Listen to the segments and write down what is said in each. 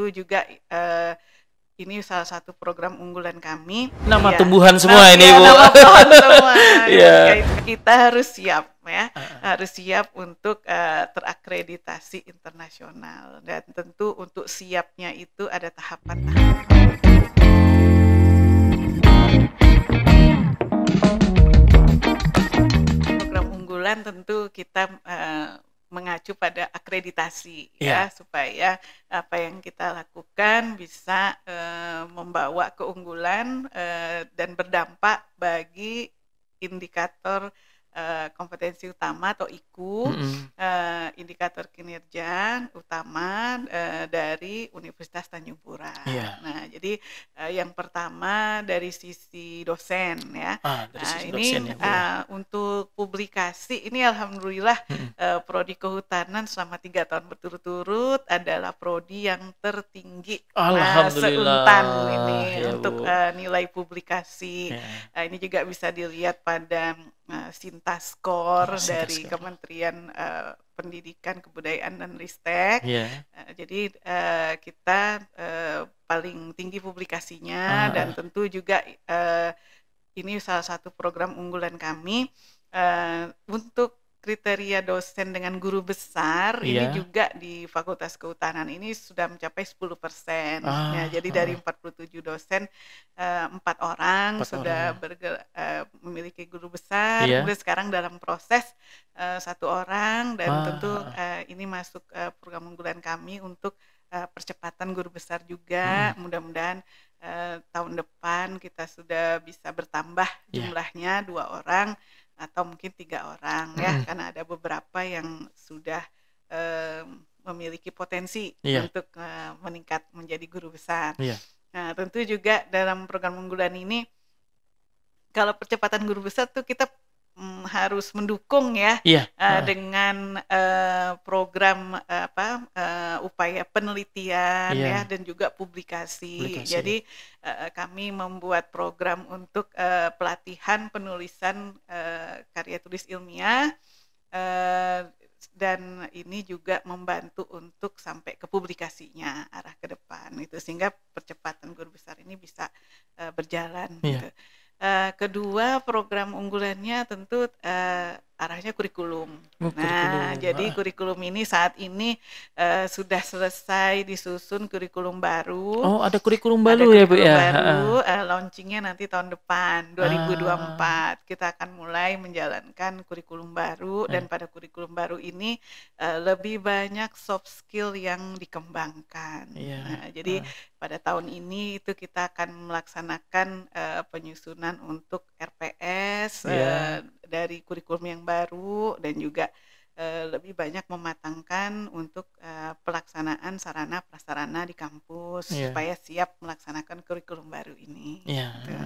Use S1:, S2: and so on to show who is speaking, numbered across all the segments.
S1: itu juga uh, ini salah satu program unggulan kami. Nama ya. tumbuhan semua nah, ini, ya, Bu. Nama semua. yeah. Kita harus siap ya, uh harus siap untuk uh, terakreditasi internasional dan tentu untuk siapnya itu ada tahapan-tahapan. Program unggulan tentu kita uh, mengacu pada akreditasi yeah. ya iya. supaya apa yang kita lakukan bisa uh, membawa keunggulan uh, dan berdampak bagi indikator Eh, kompetensi utama atau IKU, mm -hmm. uh, eh, indikator kinerja utama uh, dari Universitas Tanjung Pura. Yeah. Nah, jadi uh, yang pertama dari sisi dosen ya. Ah, dari nah, ini dosen ya, uh, untuk publikasi ini alhamdulillah mm -hmm. uh, prodi kehutanan selama tiga tahun berturut-turut adalah prodi yang tertinggi alhamdulillah. Nah, seuntan ini ya, untuk uh, nilai publikasi. Yeah. Iya. Uh, ini juga bisa dilihat pada uh, eh, Sintaskor oh, dari Kementerian uh, Pendidikan Kebudayaan dan Ristek. Yeah. Iya. Uh, jadi uh, kita uh, paling tinggi publikasinya uh dan tentu juga uh, ini salah satu program unggulan kami uh, untuk kriteria dosen dengan guru besar yeah. ini juga di Fakultas Kehutanan ini sudah mencapai 10 persen. Ah, ya, jadi ah. dari 47 dosen eh, empat uh, orang 4 sudah orang. uh, memiliki guru besar. Yeah. Kemudian sekarang dalam proses eh, satu uh, orang dan ah. tentu uh, ini masuk uh, program unggulan kami untuk uh, percepatan guru besar juga. Hmm. Mudah-mudahan uh, tahun depan kita sudah bisa bertambah iya. jumlahnya yeah. dua orang atau mungkin tiga orang hmm. ya karena ada beberapa yang sudah eh, memiliki potensi yeah. untuk eh, meningkat menjadi guru besar. Yeah. Nah tentu juga dalam program unggulan ini kalau percepatan guru besar tuh kita Mm, harus mendukung ya yeah. Iya. uh, uh. dengan uh, program uh, apa uh, upaya penelitian yeah. ya dan juga publikasi. publikasi. Jadi uh, kami membuat program untuk uh, pelatihan penulisan uh, karya tulis ilmiah. Uh, dan ini juga membantu untuk sampai ke publikasinya arah ke depan itu sehingga percepatan guru besar ini bisa uh, berjalan yeah. gitu. Eh, kedua program unggulannya tentu uh, arahnya kurikulum. Oh, nah, kurikulum. Nah, jadi kurikulum ini saat ini uh, sudah selesai disusun kurikulum baru. Oh, ada kurikulum baru ada ya, Bu ya. baru uh, launchingnya nanti tahun depan 2024. Ah. Kita akan mulai menjalankan kurikulum baru dan pada kurikulum baru ini uh, lebih banyak soft skill yang dikembangkan. Yeah. Nah, jadi ah pada tahun ini itu kita akan melaksanakan uh, penyusunan untuk RPS yeah. Iya. uh, dari kurikulum yang baru dan juga uh, lebih banyak mematangkan untuk uh, pelaksanaan sarana prasarana di kampus yeah. supaya siap melaksanakan kurikulum baru ini. Yeah. Gitu.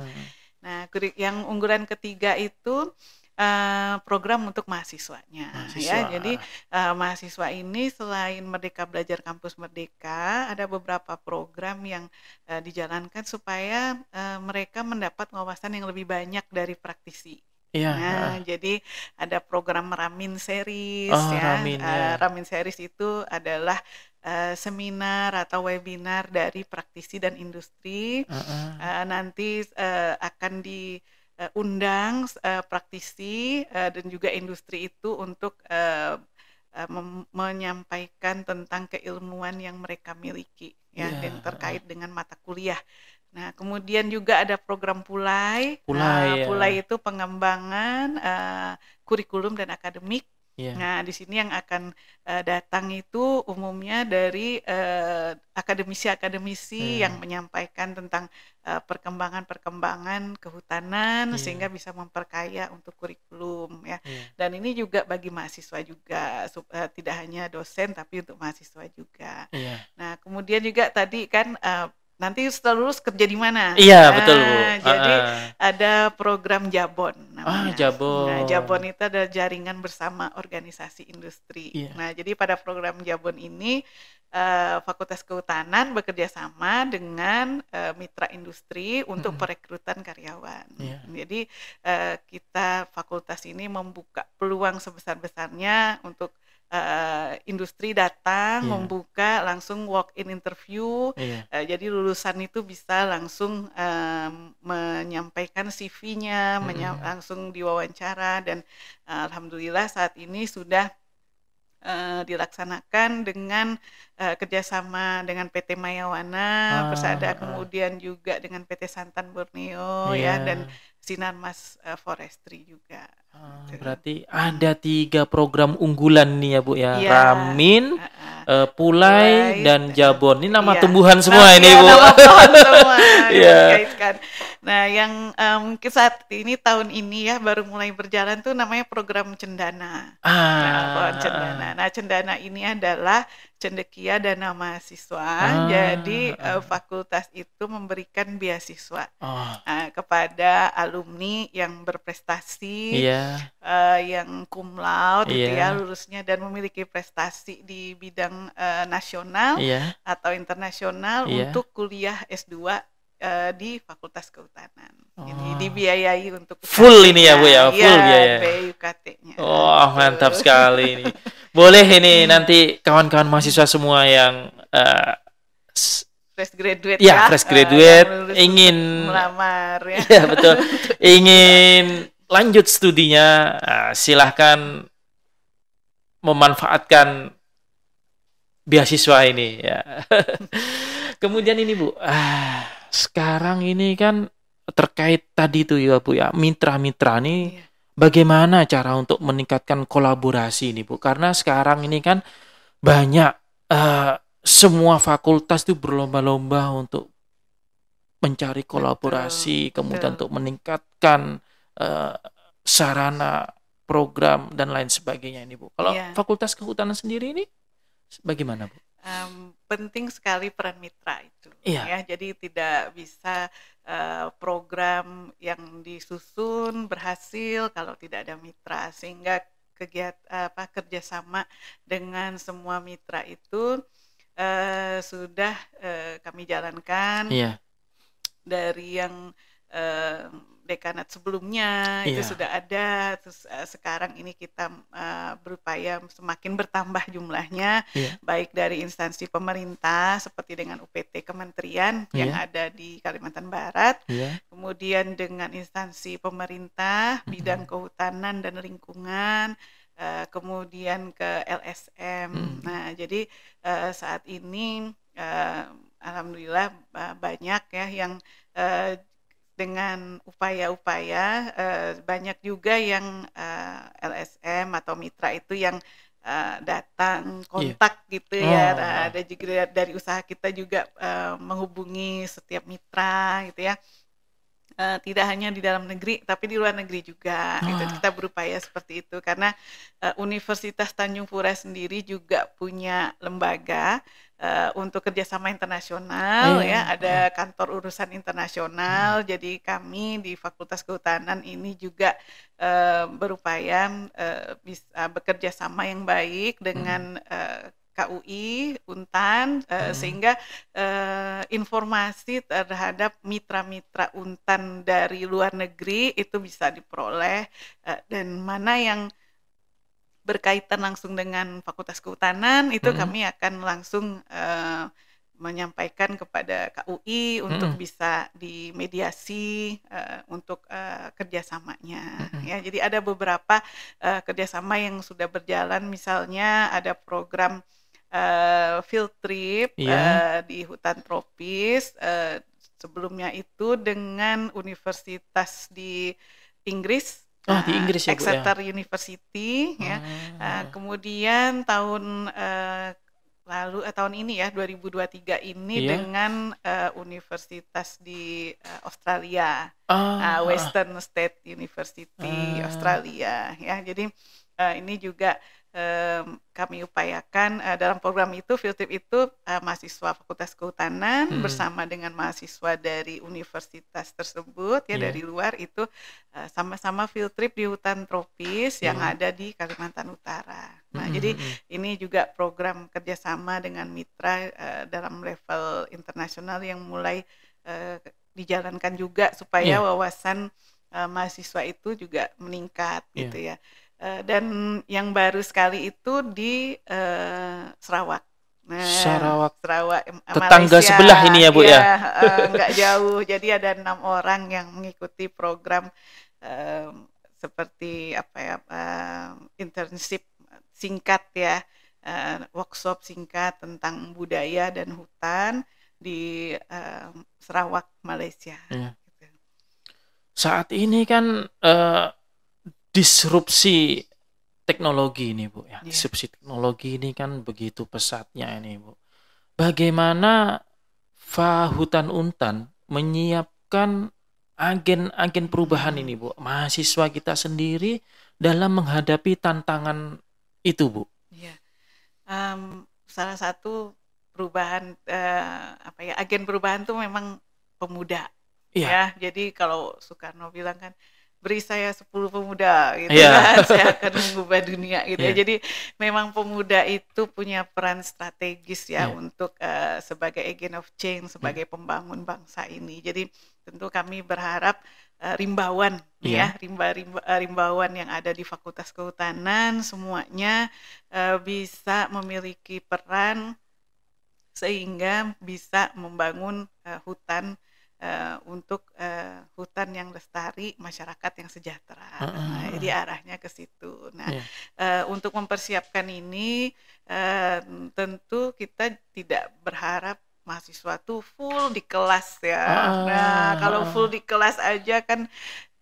S1: Nah, yang unggulan ketiga itu uh, program untuk mahasiswanya mahasiswa. ya jadi uh, mahasiswa ini selain Merdeka Belajar Kampus Merdeka ada beberapa program yang uh, dijalankan supaya uh, mereka mendapat wawasan yang lebih banyak dari praktisi
S2: iya, Nah,
S1: jadi ada program Ramin Series oh, ya. Ramin, ya. Uh, Ramin Series itu adalah uh, seminar atau webinar dari praktisi dan industri. Uh -uh. Uh, nanti uh, akan di uh, undang uh, praktisi uh, dan juga industri itu untuk uh, uh, menyampaikan tentang keilmuan yang mereka miliki ya yeah. dan terkait dengan mata kuliah. Nah, kemudian juga ada program Pulai. Pulai, nah, ya. Pulai itu pengembangan uh, kurikulum dan akademik Yeah. Nah, di sini yang akan uh, datang itu umumnya dari eh, akademisi-akademisi uh, hmm. yang menyampaikan tentang eh, perkembangan-perkembangan uh, kehutanan yeah. sehingga bisa memperkaya untuk kurikulum ya. Yeah. Dan ini juga bagi mahasiswa juga uh, tidak hanya dosen tapi untuk mahasiswa juga. Yeah. Nah, kemudian juga tadi kan uh, nanti setelah lulus kerja di mana? Iya nah, betul bu. Jadi uh, uh. ada program Jabon. Namanya. Ah Jabon. Nah, Jabon itu ada jaringan bersama organisasi industri. Yeah. Nah jadi pada program Jabon ini uh, Fakultas Kehutanan bekerja sama dengan uh, mitra industri untuk mm -hmm. perekrutan karyawan. Yeah. Jadi uh, kita fakultas ini membuka peluang sebesar besarnya untuk uh, industri datang yeah. membuka langsung walk in interview yeah. Iya. uh, jadi lulusan itu bisa langsung uh, menyampaikan CV-nya mm -hmm. Iya. langsung diwawancara dan uh, alhamdulillah saat ini sudah Uh, dilaksanakan dengan uh, kerjasama dengan PT Mayawana ah, Persada, ah, ah. kemudian juga dengan PT Santan Borneo yeah. ya iya. dan Sinarmas uh, eh, Forestry juga.
S2: Ah, gitu. Berarti ada tiga program unggulan nih ya Bu ya, iya. Ramin, uh, uh, Pulai, dan Jabon. Ini nama iya. tumbuhan semua nah, ini ya, Bu. Nama pohon semua. ya.
S1: Nah, yang mungkin um, saat ini tahun ini ya baru mulai berjalan tuh namanya program Cendana. Ah. Nah, pohon Cendana. Nah, Cendana ini adalah cendekia dan mahasiswa. Ah, Jadi eh, ah. fakultas itu memberikan beasiswa oh. uh, kepada alumni yang berprestasi, yeah. Iya. uh, yang cum laude, yeah. Gitu ya, iya. lulusnya dan memiliki prestasi di bidang uh, nasional yeah. atau internasional yeah. untuk kuliah S2 uh, di Fakultas Kehutanan. Oh. Jadi dibiayai untuk full ini ya Bu ya, iya, full ya, biaya. biaya Oh, mantap
S2: sekali ini. boleh ini hmm. nanti kawan-kawan mahasiswa semua yang uh,
S1: fresh graduate ya, ya fresh eh, graduate uh, ingin melamar ya, ya betul
S2: ingin lanjut studinya uh, silahkan memanfaatkan beasiswa ini ya kemudian ini bu ah, sekarang ini kan terkait tadi tuh ya bu ya mitra-mitra nih iya bagaimana cara untuk meningkatkan kolaborasi ini Bu? Karena sekarang ini kan banyak uh, semua fakultas itu berlomba-lomba untuk mencari kolaborasi, Betul. kemudian Betul. untuk meningkatkan uh, sarana program dan lain sebagainya ini Bu. Kalau iya.
S1: Fakultas Kehutanan sendiri ini bagaimana Bu? Um, penting sekali peran mitra itu. Iya. Ya, jadi tidak bisa Eh, program yang disusun berhasil kalau tidak ada mitra sehingga kegiatan apa kerjasama dengan semua mitra itu uh, sudah uh, kami jalankan iya. dari yang uh, dekanat sebelumnya yeah. itu iya. sudah ada terus uh, sekarang ini kita uh, berupaya semakin bertambah jumlahnya yeah. baik dari instansi pemerintah seperti dengan UPT kementerian yeah. yang iya. ada di Kalimantan Barat yeah. kemudian dengan instansi pemerintah bidang mm -hmm. kehutanan dan lingkungan uh, kemudian ke LSM mm. nah jadi uh, saat ini uh, alhamdulillah uh, banyak ya yang uh, dengan upaya-upaya uh, banyak juga yang uh, eh, LSM atau mitra itu yang uh, datang iya. kontak yeah. gitu ya oh. nah, ada juga dari usaha kita juga uh, menghubungi setiap mitra gitu ya uh, tidak hanya di dalam negeri tapi di luar negeri juga oh. itu kita berupaya seperti itu karena uh, Universitas Tanjung Pura sendiri juga punya lembaga uh, untuk kerjasama internasional yeah. ya ada kantor urusan internasional yeah. Hmm. jadi kami di Fakultas Kehutanan ini juga uh, berupaya uh, bisa bekerja sama yang baik dengan uh, hmm. KUI, Untan, uh, hmm. sehingga uh, informasi terhadap mitra-mitra Untan dari luar negeri itu bisa diperoleh uh, dan mana yang berkaitan langsung dengan Fakultas Kehutanan itu hmm. kami akan langsung uh, menyampaikan kepada KUI untuk hmm. bisa dimediasi uh, untuk uh, kerjasamanya hmm. ya jadi ada beberapa uh, kerjasama yang sudah berjalan misalnya ada program uh, field trip yeah. Iya. uh, di hutan tropis uh, sebelumnya itu dengan universitas di Inggris Oh, di ah, Inggris ya, ya? Exeter ya? University hmm. ya. Uh, ah, kemudian tahun uh, lalu eh, tahun ini ya 2023 ini yeah. dengan uh, universitas di uh, Australia uh, Western State University Australia ya jadi uh, ini juga um, kami upayakan uh, dalam program itu field trip itu uh, mahasiswa Fakultas Kehutanan hmm. bersama dengan mahasiswa dari universitas tersebut ya yeah. dari luar itu eh, sama-sama field trip di hutan tropis hmm. yang iya. ada di Kalimantan Utara. Nah hmm. jadi hmm, hmm. ini juga program kerjasama dengan mitra uh, dalam level internasional yang mulai uh, dijalankan juga supaya yeah. wawasan uh, mahasiswa itu juga meningkat yeah. gitu ya. Eh, dan yang baru sekali itu di uh, Sarawak. Nah, Sarawak. Sarawak, eh, Tetangga Malaysia. sebelah ini ya Bu ya. ya? Uh, jauh. Jadi ada enam orang yang mengikuti program uh, seperti apa ya uh, internship singkat ya, uh, workshop singkat tentang budaya dan hutan di uh, Sarawak, Malaysia.
S2: Ya. Saat ini kan uh, disrupsi teknologi ini Bu ya. Iya. Disrupsi teknologi ini kan begitu pesatnya ini Bu. Bagaimana Fahutan Untan menyiapkan agen-agen perubahan ini Bu, mahasiswa kita sendiri dalam menghadapi tantangan itu Bu?
S1: Ya. Um, salah satu perubahan uh, apa ya agen perubahan itu memang pemuda ya. ya. Jadi kalau Soekarno bilang kan beri saya 10 pemuda gitu yeah. kan saya akan mengubah dunia gitu yeah. ya iya. jadi memang pemuda itu punya peran strategis ya yeah. untuk uh, sebagai agent of change sebagai yeah. pembangun bangsa ini jadi tentu kami berharap uh, rimbauan yeah. Iya. ya rimba, rimba eh, rimbauan yang ada di Fakultas Kehutanan semuanya uh, bisa memiliki peran sehingga bisa membangun uh, hutan uh, untuk uh, hutan yang lestari, masyarakat yang sejahtera. Uh, uh, uh. Nah, jadi arahnya ke situ. Nah, yeah. Iya. uh, untuk mempersiapkan ini uh, tentu kita tidak berharap mahasiswa tuh full di kelas ya. Uh, nah, kalau full di kelas aja kan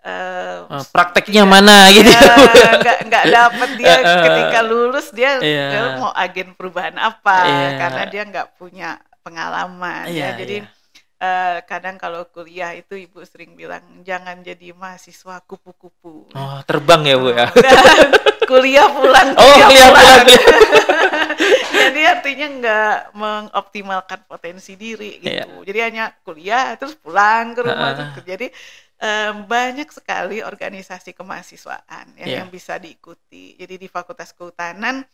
S1: Uh,
S2: uh, prakteknya ya, mana gitu iya, nggak nggak dapat dia uh, ketika lulus dia yeah. Iya. mau
S1: agen perubahan apa yeah. karena dia nggak punya pengalaman yeah, ya jadi yeah Eh, kadang kalau kuliah itu ibu sering bilang jangan jadi mahasiswa kupu-kupu. Oh, terbang ya, Bu ya. kuliah pulang. Oh, kuliah pulang. pulang. Ya? jadi artinya nggak mengoptimalkan potensi diri iya. gitu. Yeah. Jadi hanya kuliah terus pulang ke rumah. Uh. Terus. Jadi um, banyak sekali organisasi kemahasiswaan ya, yeah. yang bisa diikuti. Jadi di Fakultas Kehutanan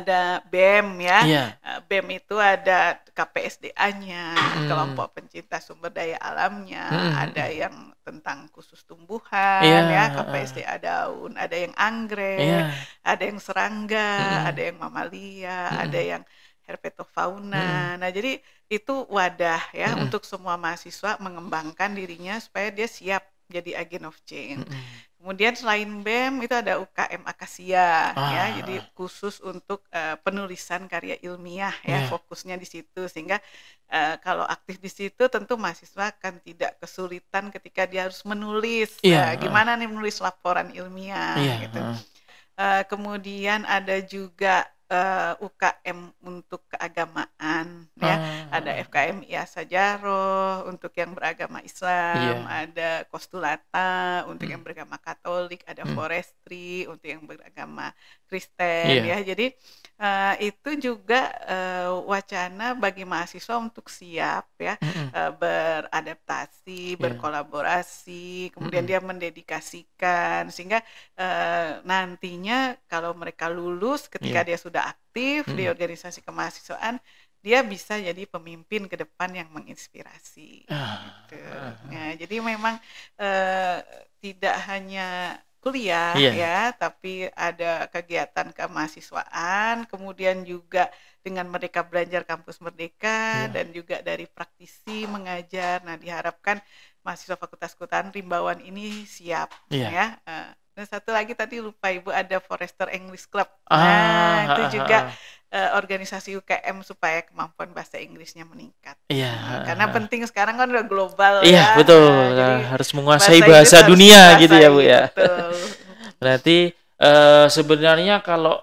S1: ada BEM ya. Yeah. Iya. BEM itu ada KPSDA-nya, mm. kelompok pencinta sumber daya alamnya, mm. ada yang tentang khusus tumbuhan yeah. ya, eh, KPSDA daun, ada yang anggrek, yeah. ada yang serangga, mm. ada yang mamalia, mm. ada yang herpetofauna. Hmm. Nah, jadi itu wadah ya untuk semua mahasiswa mengembangkan dirinya supaya dia siap jadi agen of change. Kemudian selain BEM itu ada UKM Akasia ah. ya, jadi khusus untuk uh, penulisan karya ilmiah ya, yeah. fokusnya di situ sehingga uh, kalau aktif di situ tentu mahasiswa akan tidak kesulitan ketika dia harus menulis yeah. Iya, eh, uh, gimana nih menulis laporan ilmiah yeah. gitu. Uh, kemudian ada juga uh, eh, UKM untuk keagamaan ya ah. ada FKM ya Sajaroh untuk yang beragama Islam yeah. ada Kostulata untuk hmm. yang beragama Katolik ada hmm. Forestry untuk yang beragama Kristen yeah. ya jadi uh, itu juga uh, wacana bagi mahasiswa untuk siap ya hmm. uh, beradaptasi yeah. berkolaborasi kemudian hmm. dia mendedikasikan sehingga uh, nantinya kalau mereka lulus ketika yeah. dia sudah sudah aktif hmm. di organisasi kemahasiswaan dia bisa jadi pemimpin ke depan yang menginspirasi. Ah, gitu. nah, jadi memang eh, tidak hanya kuliah iya. ya, tapi ada kegiatan kemahasiswaan, kemudian juga dengan mereka belajar kampus merdeka iya. dan juga dari praktisi mengajar. Nah, diharapkan mahasiswa Fakultas Kehutanan Rimbawan ini siap iya. ya. Eh, dan nah, satu lagi tadi lupa Ibu ada Forester English Club. Ah, nah, itu juga eh, organisasi UKM supaya kemampuan bahasa Inggrisnya meningkat. Iya. Nah, karena penting sekarang kan udah global. Ya. Iya,
S2: betul. Nah, nah harus menguasai bahasa, bahasa dunia gitu ya, Bu ya. Betul. Berarti eh, sebenarnya kalau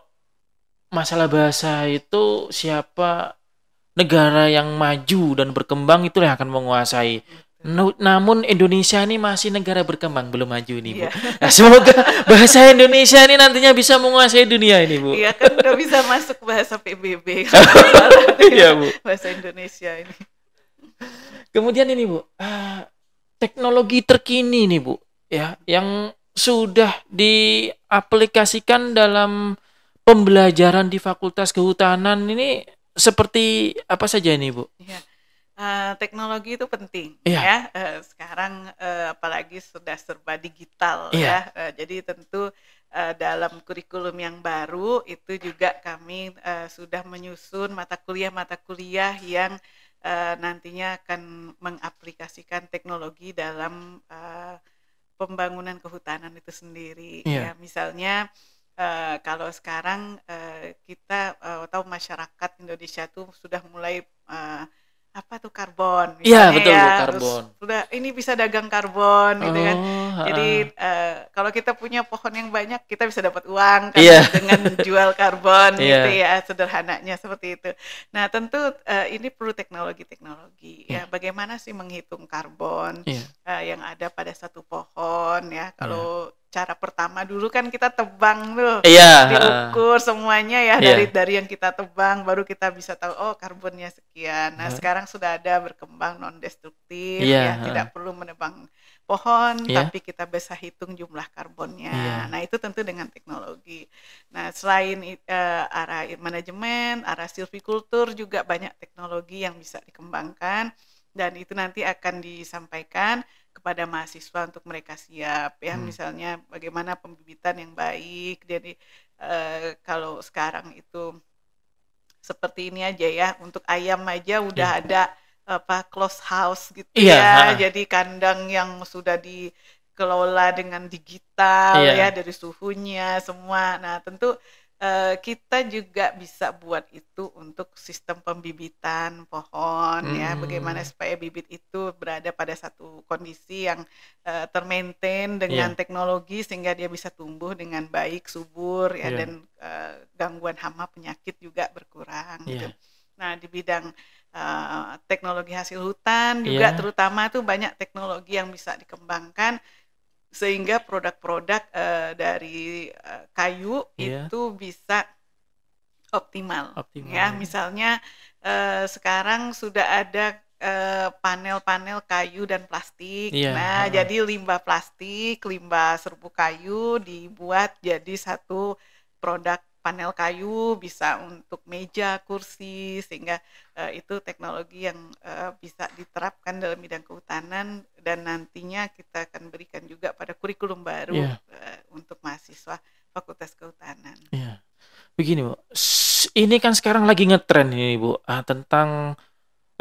S2: masalah bahasa itu siapa negara yang maju dan berkembang itulah yang akan menguasai namun Indonesia ini masih negara berkembang, belum maju nih Bu. Yeah. Nah, semoga bahasa Indonesia ini nantinya bisa menguasai dunia ini Bu. Iya yeah,
S1: kan udah bisa masuk bahasa PBB. Oh, iya Bu. Bahasa Indonesia ini.
S2: Kemudian ini Bu, uh, teknologi terkini nih Bu, ya, yang sudah diaplikasikan dalam pembelajaran di Fakultas Kehutanan ini seperti apa saja ini Bu? Yeah
S1: Eh, teknologi itu penting yeah. ya. Uh, sekarang uh, apalagi sudah serba digital yeah. ya. Uh, jadi tentu uh, dalam kurikulum yang baru itu juga kami uh, sudah menyusun mata kuliah-mata kuliah yang uh, nantinya akan mengaplikasikan teknologi dalam uh, pembangunan kehutanan itu sendiri. Yeah. Ya, misalnya Uh, kalau sekarang uh, kita uh, tahu masyarakat Indonesia itu sudah mulai uh, apa tuh karbon iya betul ya. karbon Terus, udah ini bisa dagang karbon oh, gitu kan oh, jadi uh, kalau kita punya pohon yang banyak kita bisa dapat uang kan, yeah. dengan jual karbon yeah. gitu ya sederhananya seperti itu nah tentu uh, ini perlu teknologi teknologi yeah. ya iya. bagaimana sih menghitung karbon yeah. Iya. uh, yang ada pada satu pohon ya iya. kalau cara pertama dulu kan kita tebang tuh iya, diukur uh, semuanya ya iya. dari dari yang kita tebang baru kita bisa tahu oh karbonnya sekian nah uh, sekarang sudah ada berkembang non destruktif iya, ya uh, tidak perlu menebang pohon iya. tapi kita bisa hitung jumlah karbonnya iya. nah itu tentu dengan teknologi nah selain uh, arah manajemen arah silvikultur juga banyak teknologi yang bisa dikembangkan dan itu nanti akan disampaikan kepada mahasiswa untuk mereka siap ya hmm. misalnya bagaimana pembibitan yang baik jadi eh, kalau sekarang itu seperti ini aja ya untuk ayam aja udah yeah. ada apa close house gitu yeah. ya jadi kandang yang sudah dikelola dengan digital yeah. ya dari suhunya semua nah tentu Eh, kita juga bisa buat itu untuk sistem pembibitan pohon ya. hmm. ya bagaimana supaya bibit itu berada pada satu kondisi yang uh, termaintain dengan yeah. teknologi sehingga dia bisa tumbuh dengan baik subur ya yeah. dan uh, gangguan hama penyakit juga berkurang yeah. gitu. Nah, di bidang uh, teknologi hasil hutan juga yeah. terutama tuh banyak teknologi yang bisa dikembangkan sehingga produk-produk uh, dari uh, kayu yeah. itu bisa optimal, optimal ya. ya misalnya uh, sekarang sudah ada panel-panel uh, kayu dan plastik. Yeah. Nah, uh jadi limbah plastik, limbah serbuk kayu dibuat jadi satu produk panel kayu, bisa untuk meja, kursi, sehingga uh, itu teknologi yang uh, bisa diterapkan dalam bidang kehutanan dan nantinya kita akan berikan juga pada kurikulum baru yeah. Iya. uh, untuk mahasiswa Fakultas Kehutanan.
S2: Yeah. Begini Bu, ini kan sekarang lagi ngetren ini Bu ah, tentang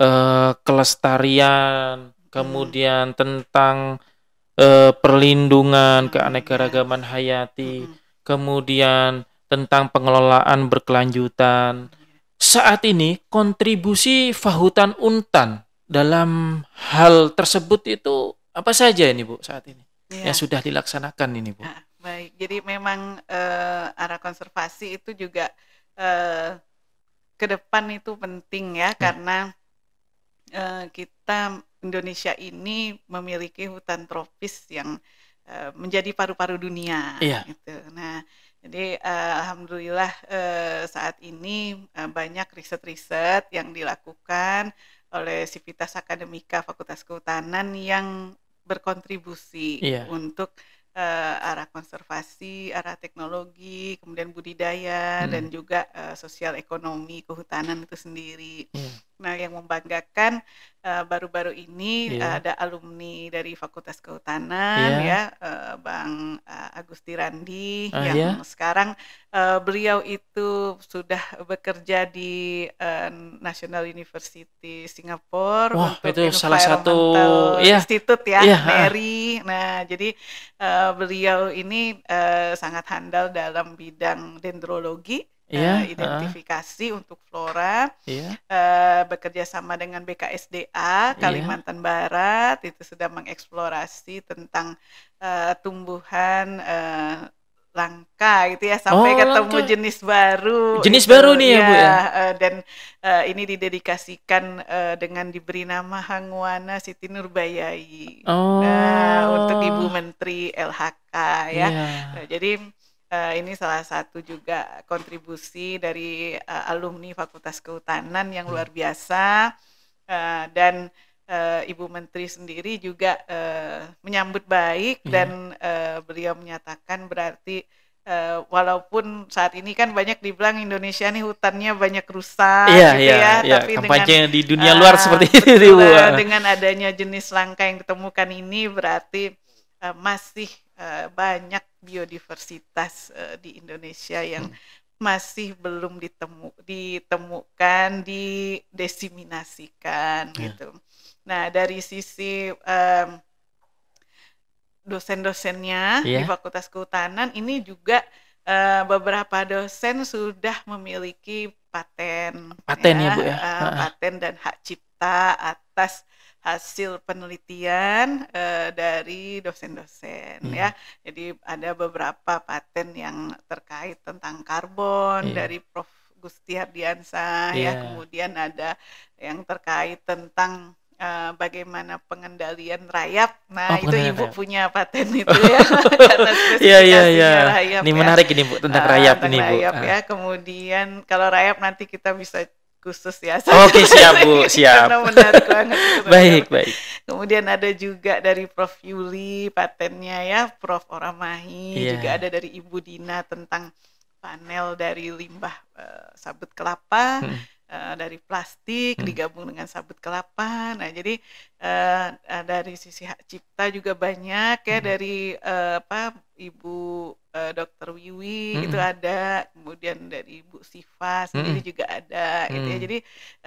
S2: uh, kelestarian, hmm. kemudian hmm. tentang uh, perlindungan hmm. keanekaragaman ya. hayati, hmm. kemudian tentang pengelolaan berkelanjutan. Saat ini kontribusi Fahutan Untan dalam hal tersebut itu apa saja ini Bu saat ini ya. yang sudah dilaksanakan ini Bu? Ah, baik, jadi memang uh,
S1: arah konservasi itu juga uh, ke depan itu penting ya hmm. karena uh, kita Indonesia ini memiliki hutan tropis yang uh, menjadi paru-paru dunia. Iya. Gitu. Nah, jadi uh, alhamdulillah uh, saat ini uh, banyak riset-riset yang dilakukan oleh Sivitas Akademika Fakultas Kehutanan yang berkontribusi iya. untuk uh, arah konservasi, arah teknologi, kemudian budidaya hmm. dan juga uh, sosial ekonomi kehutanan itu sendiri. Yeah. Nah, yang membanggakan eh, baru-baru uh, ini yeah. Iya. ada alumni dari Fakultas Kehutanan yeah. ya, uh, Bang uh, Randi uh, yang yeah. sekarang uh, beliau itu sudah bekerja di uh, National University Singapura Wah, untuk itu salah satu yeah. institut ya, yeah. Iya, Mary. E nah, jadi uh, beliau ini uh, sangat handal dalam bidang dendrologi yeah, iya, uh, identifikasi uh. untuk flora yeah. Iya. uh, bekerja sama dengan BKSDA iya. Kalimantan yeah. Barat itu sudah mengeksplorasi tentang uh, tumbuhan uh, langka gitu ya sampai oh, ketemu langka. jenis baru jenis gitu. baru nih ya, ya bu ya uh, dan uh, ini didedikasikan uh, dengan diberi nama Hangwana Siti Nurbayai
S2: oh. Nah, untuk ibu
S1: menteri LHK ya yeah. jadi uh, ini salah satu juga kontribusi dari uh, alumni Fakultas Kehutanan yang hmm. luar biasa uh, dan uh, Ibu Menteri sendiri juga uh, menyambut baik yeah. Hmm. dan uh, beliau menyatakan berarti uh, walaupun saat ini kan banyak dibilang Indonesia nih hutannya banyak rusak yeah, gitu yeah, ya, iya. tapi dengan di dunia uh, luar seperti itu uh, dengan adanya jenis langka yang ditemukan ini berarti uh, masih uh, banyak biodiversitas uh, di Indonesia yang hmm. masih belum ditemu ditemukan, didesiminasikan yeah. gitu. Nah, dari sisi um, dosen-dosennya yeah. di ya. Fakultas Kehutanan ini juga uh, beberapa dosen sudah memiliki paten, paten ya, ya bu ya, uh, paten dan hak cipta atas hasil penelitian uh, dari dosen-dosen hmm. ya. Jadi ada beberapa paten yang terkait tentang karbon yeah. dari Prof Gusti Hardiansa yeah. ya. Iya. Kemudian ada yang terkait tentang Uh, bagaimana pengendalian rayap. Nah, oh, itu ibu punya paten itu ya. Iya iya iya. Ya. Ini menarik ini Bu tentang uh, rayap eh, tentang ini Bu. Rayap, ah. ya. Kemudian kalau rayap nanti kita bisa khusus ya. Oke okay, siap bu, siap. Karena menarik banget. Gitu. baik baik. Kemudian ada juga dari Prof Yuli patennya ya, Prof Oramahi yeah. juga ada dari Ibu Dina tentang panel dari limbah uh, sabut kelapa. Hmm. Uh, dari plastik hmm. digabung dengan sabut kelapa. Nah, jadi uh, dari sisi hak cipta juga banyak ya hmm. dari uh, apa Ibu Eh, dokter Wiwi hmm. itu ada, kemudian dari Bu Siva sendiri hmm. juga ada, hmm. gitu ya. Hmm. Jadi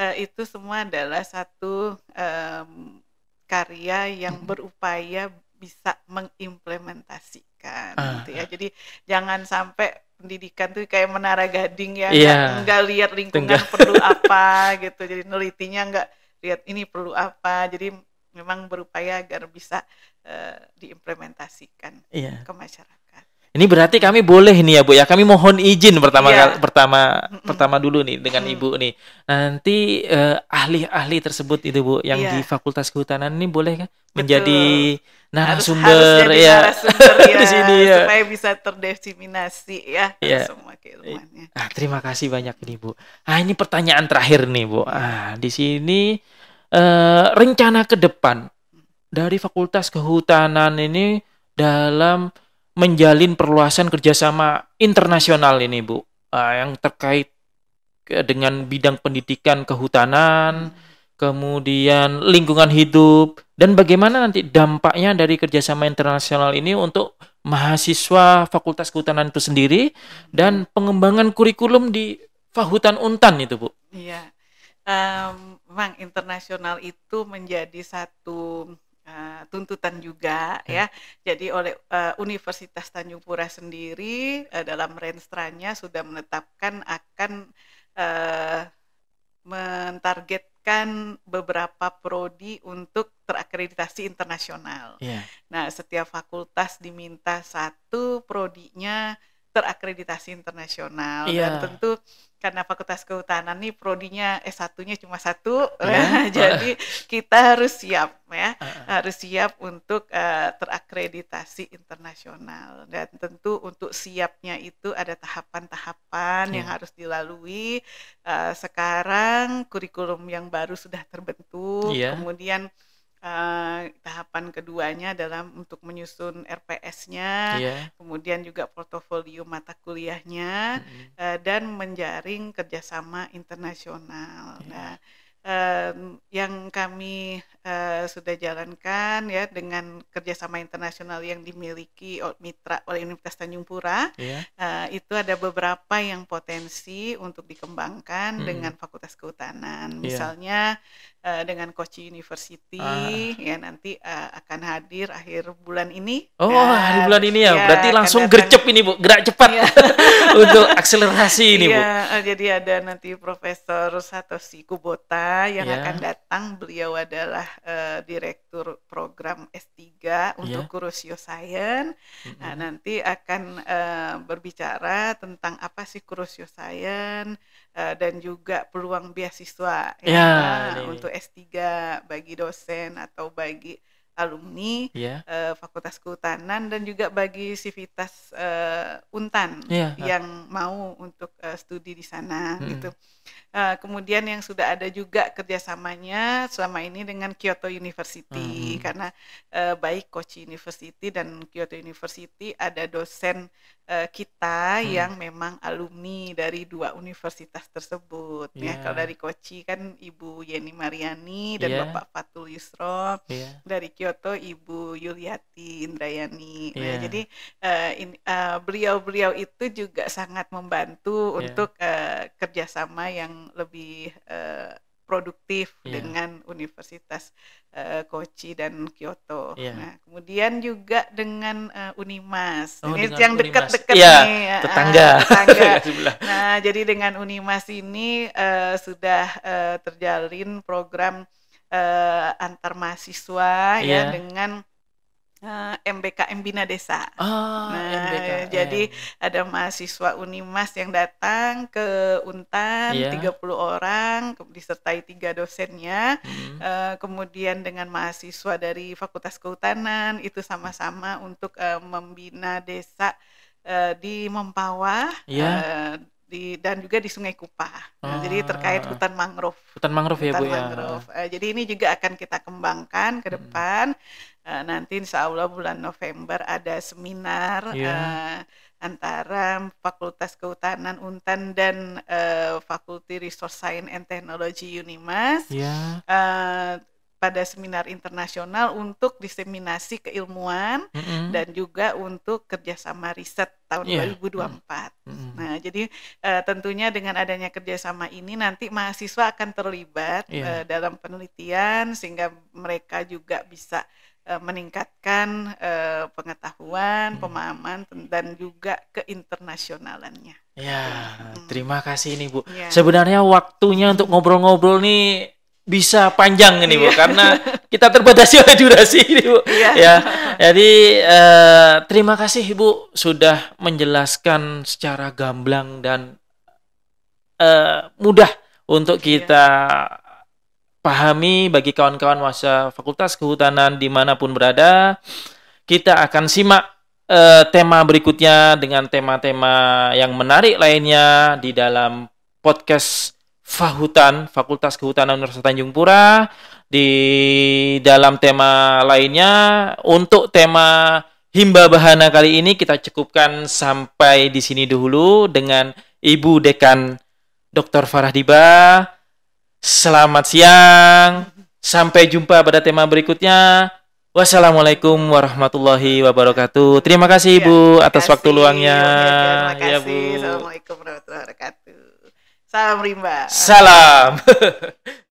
S1: uh, itu semua adalah satu um, karya yang hmm. berupaya bisa mengimplementasikan, ah. gitu ya. Ah. Jadi jangan sampai pendidikan tuh kayak menara gading ya, yeah. nggak lihat lingkungan Tengah. perlu apa, gitu. Jadi nelitinya nggak lihat ini perlu apa. Jadi memang berupaya agar bisa uh, diimplementasikan
S2: yeah. ke masyarakat. Ini berarti kami boleh nih ya Bu ya. Kami mohon izin pertama yeah. pertama pertama dulu nih dengan Ibu nih. Nanti eh, ahli-ahli tersebut itu Bu yang yeah. di Fakultas Kehutanan ini boleh kan menjadi narasumber ya, narasumber, ya di sini ya supaya
S1: bisa terdefinasi ya yeah. semua keilmuannya. Eh, ah, terima
S2: kasih banyak nih Bu. Ah ini pertanyaan terakhir nih Bu. Ah di sini eh, rencana ke depan mm. dari Fakultas Kehutanan ini dalam menjalin perluasan kerjasama internasional ini Bu uh, yang terkait dengan bidang pendidikan kehutanan, hmm. kemudian lingkungan hidup, dan bagaimana nanti dampaknya dari kerjasama internasional ini untuk mahasiswa Fakultas Kehutanan itu sendiri hmm. dan pengembangan kurikulum di Fahutan Untan itu Bu.
S1: Iya, um, memang internasional itu menjadi satu Eh, tuntutan juga hmm. ya. Jadi oleh uh, Universitas Tanjung Pura sendiri uh, dalam renstranya sudah menetapkan akan uh, mentargetkan beberapa prodi untuk terakreditasi internasional. Yeah. Nah, setiap fakultas diminta satu prodinya terakreditasi internasional yeah. dan iya. tentu karena Fakultas Kehutanan nih prodinya S1-nya cuma satu, yeah. jadi kita harus siap ya, uh-uh. harus siap untuk uh, terakreditasi internasional dan tentu untuk siapnya itu ada tahapan-tahapan yeah. yang harus dilalui. Uh, sekarang kurikulum yang baru sudah terbentuk, yeah. kemudian Eh, tahapan keduanya adalah untuk menyusun RPS-nya, yeah. kemudian juga portofolio mata kuliahnya, mm -hmm. uh, dan menjaring kerjasama internasional. Yeah. Nah, eh, yang kami uh, sudah jalankan ya dengan kerjasama internasional yang dimiliki mitra oleh Universitas Tanjung Pura yeah. Iya. uh, itu ada beberapa yang potensi untuk dikembangkan hmm. dengan Fakultas Kehutanan yeah. misalnya uh, dengan Kochi University ah. ya nanti uh, akan hadir akhir bulan ini oh hari bulan ini ya, ya berarti langsung
S2: gercep ini bu gerak cepat yeah. untuk akselerasi ini bu uh,
S1: jadi ada nanti Profesor Satoshi Kubota yang yeah. akan datang beliau adalah uh, direktur program S3 untuk yeah. Kurusio Science. Mm-hmm. Nah, nanti akan uh, berbicara tentang apa sih Kurusio Science uh, dan juga peluang beasiswa yeah, ya, iya, eh, untuk S3 bagi dosen atau bagi alumni yeah. Iya. uh, Fakultas Kehutanan dan juga bagi Sivitas uh, Untan yeah. yang mau untuk uh, studi di sana hmm. gitu. Uh, kemudian yang sudah ada juga kerjasamanya selama ini dengan Kyoto University hmm. karena uh, baik Kochi University dan Kyoto University ada dosen uh, kita hmm. yang memang alumni dari dua universitas tersebut yeah. ya. Iya. Kalau dari Kochi kan Ibu Yeni Mariani dan yeah. Bapak Fatul Yusro. Yeah. Dari Kyoto Kyoto Ibu Yuliati Indrayani. Yeah. Nah, iya. jadi uh, beliau-beliau itu juga sangat membantu yeah. untuk uh, kerjasama yang lebih uh, produktif yeah. dengan Universitas uh, Kochi dan Kyoto. Yeah. Nah, kemudian juga dengan uh, Unimas. Oh, ini dengan yang dekat-dekat yeah, nih, iya, tetangga. tetangga. Iya, nah, jadi dengan Unimas ini uh, sudah uh, terjalin program uh, antar mahasiswa yeah. ya iya. dengan uh, eh, MBKM Bina Desa. Oh, nah, MBKM. jadi iya. ada mahasiswa Unimas yang datang ke Untan yeah. 30 orang disertai tiga dosennya. Uh, kemudian dengan mahasiswa dari Fakultas Kehutanan itu sama-sama untuk uh, membina desa uh, di Mempawah. Yeah. Iya. Uh, di dan juga di Sungai Kupa, Nah, Jadi terkait ah. hutan mangrove.
S2: Hutan mangrove ya, hutan ya Bu mangrove.
S1: ya. jadi ini juga akan kita kembangkan ke hmm. depan. Hmm. Uh, nanti insya Allah bulan November ada seminar yeah. Iya. uh, antara Fakultas Kehutanan Untan dan uh, eh, Fakulti Resource Science and Technology Unimas. Yeah. Iya. Uh, pada seminar internasional untuk diseminasi keilmuan mm -hmm. dan juga untuk kerjasama riset tahun yeah. 2024. Mm -hmm. Nah, jadi uh, tentunya dengan adanya kerjasama ini nanti mahasiswa akan terlibat yeah. Iya. uh, dalam penelitian sehingga mereka juga bisa eh, meningkatkan uh, pengetahuan, pemahaman dan juga keinternasionalannya.
S2: Ya, hmm. terima kasih nih Bu. Ya. Sebenarnya waktunya untuk ngobrol-ngobrol nih bisa panjang ini bu, iya. karena kita terbatasi oleh durasi ini bu. Iya. ya, jadi eh, terima kasih ibu sudah menjelaskan secara gamblang dan eh, mudah untuk iya. kita pahami bagi kawan-kawan masa Fakultas Kehutanan dimanapun berada. Kita akan simak uh, tema berikutnya dengan tema-tema yang menarik lainnya di dalam podcast Fahutan, Fakultas Kehutanan Universitas Tanjung Pura di dalam tema lainnya untuk tema himba bahana kali ini kita cukupkan sampai di sini dulu dengan Ibu Dekan Dr. Farah Diba. Selamat siang. Sampai jumpa pada tema berikutnya. Wassalamualaikum warahmatullahi wabarakatuh. Terima kasih iya, Ibu ya, atas kasih. waktu luangnya. Ya, terima iya, kasih.
S1: Ya, Bu. Assalamualaikum warahmatullahi wabarakatuh. Salam Rimba.
S2: Salam.